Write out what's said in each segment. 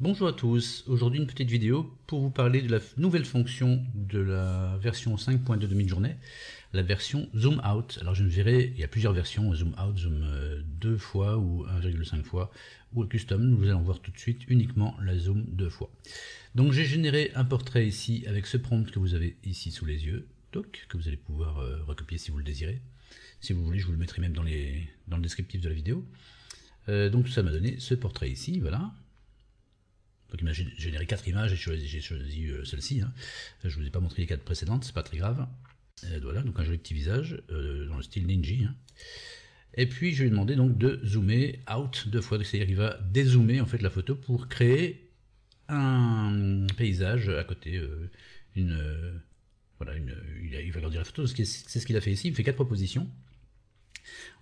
Bonjour à tous, aujourd'hui une petite vidéo pour vous parler de la nouvelle fonction de la version 5.2 de mid-journée, la version Zoom Out. Alors je me verrai, il y a plusieurs versions, Zoom Out, Zoom 2 euh, fois ou 1,5 fois, ou Custom, nous allons voir tout de suite uniquement la Zoom 2 fois. Donc j'ai généré un portrait ici avec ce prompt que vous avez ici sous les yeux, donc que vous allez pouvoir euh, recopier si vous le désirez. Si vous voulez, je vous le mettrai même dans, dans le descriptif de la vidéo. Euh, donc ça m'a donné ce portrait ici, voilà. Donc il généré quatre images et j'ai choisi, euh, celle-ci. je hein. Je vous ai pas montré les quatre précédentes, c'est pas très grave. Euh, voilà, donc un joli petit visage euh, dans le style ninja. Hein. Et puis je lui ai demandé donc de zoomer out deux fois, c'est-à-dire qu'il va dézoomer en fait la photo pour créer un paysage à côté, il, va grandir la photo. C'est ce qu'il a fait ici. Il me fait quatre propositions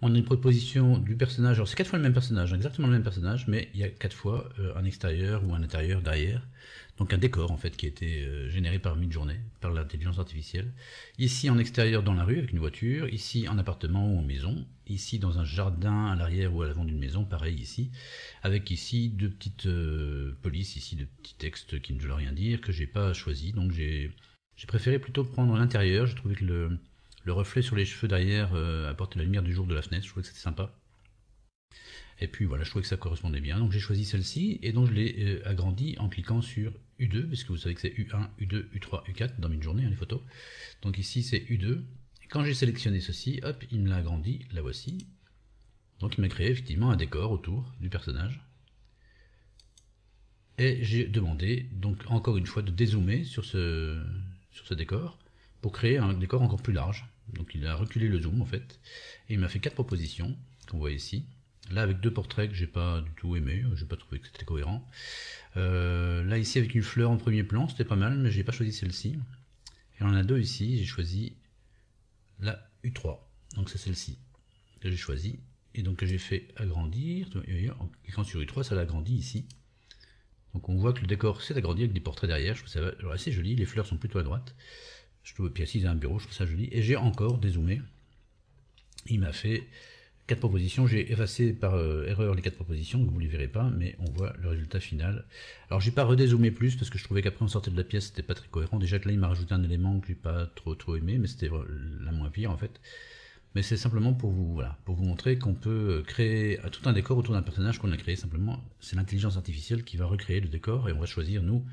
on a une proposition du personnage. Alors c'est quatre fois le même personnage, exactement le même personnage, mais il y a quatre fois euh, un extérieur ou un intérieur derrière. Donc un décor en fait qui a été euh, généré par une journée par l'intelligence artificielle. Ici en extérieur dans la rue avec une voiture, ici en appartement ou en maison, ici dans un jardin à l'arrière ou à l'avant d'une maison, pareil ici, avec ici deux petites euh, polices, ici deux petits textes qui ne veulent rien dire, que j'ai pas choisi. Donc j'ai j'ai préféré plutôt prendre l'intérieur, j'ai trouvé que le le reflet sur les cheveux derrière euh, apporte la lumière du jour de la fenêtre. Je trouvais que c'était sympa. Et puis voilà, je trouvais que ça correspondait bien. Donc j'ai choisi celle-ci et donc je l'ai euh, agrandi agrandie en cliquant sur U2, puisque vous savez que c'est U1, U2, U3, U4 dans une journée, hein, les photos. Donc ici c'est U2. quand j'ai sélectionné ceci, hop, il me l'a agrandi, la voici. Donc il m'a créé effectivement un décor autour du personnage. Et j'ai demandé, donc encore une fois, de dézoomer sur ce, sur ce décor pour créer un décor encore plus large. Donc il a reculé le zoom en fait. Et il m'a fait quatre propositions, qu'on voit ici. Là avec deux portraits que j'ai pas du tout aimé, euh, j'ai pas trouvé que c'était cohérent. Euh, là ici avec une fleur en premier plan, c'était pas mal, mais j'ai pas choisi celle-ci. Et on en a deux ici, j'ai choisi la U3. Donc c'est celle-ci que j'ai choisi. Et donc que j'ai fait agrandir. En cliquant sur U3, ça l'a agrandi ici. Donc on voit que le décor s'est agrandi avec des portraits derrière, je trouve ça assez joli, les fleurs sont plutôt à droite. Je trouve puis à un bureau, je trouve ça joli. Et j'ai encore dézoomé. Il m'a fait quatre propositions. J'ai effacé par euh, erreur les quatre propositions, vous ne les verrez pas, mais on voit le résultat final. Alors j'ai pas redézoomé plus parce que je trouvais qu'après on sortait de la pièce, c'était pas très cohérent. Déjà que là il m'a rajouté un élément que j'ai pas trop trop aimé, mais c'était la moins pire en fait. Mais c'est simplement pour vous voilà, pour vous montrer qu'on peut euh, créer euh, tout un décor autour d'un personnage qu'on a créé simplement. C'est l'intelligence artificielle qui va recréer le décor et on va choisir nous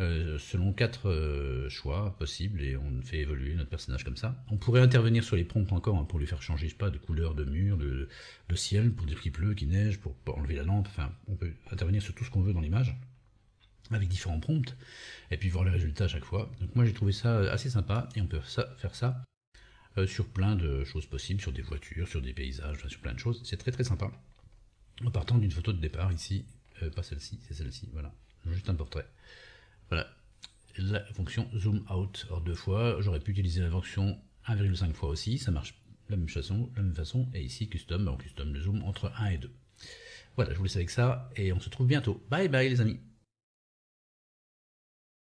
euh, selon quatre euh, choix possibles et on fait évoluer notre personnage comme ça. On pourrait intervenir sur les prompts encore hein, pour lui faire changer, pas, de couleur, de mur, de, ciel, pour dire qu'il pleut, qu'il neige, pour enlever la lampe. Enfin, on peut intervenir sur tout ce qu'on veut dans l'image avec différents prompts et puis voir les résultat à chaque fois. Donc moi j'ai trouvé ça euh, assez sympa et on peut ça, faire ça sur plein de choses possibles, sur des voitures, sur des paysages, sur plein de choses. C'est très très sympa. En partant d'une photo de départ ici, pas celle-ci, c'est celle-ci, voilà, juste un portrait. Voilà. La fonction zoom out, hors deux fois, j'aurais pu utiliser la fonction 1,5 fois aussi, ça marche la même façon, la même façon, et ici custom, ben, on custom le zoom entre 1 et 2. Voilà, je vous laisse avec ça, et on se trouve bientôt. Bye bye les amis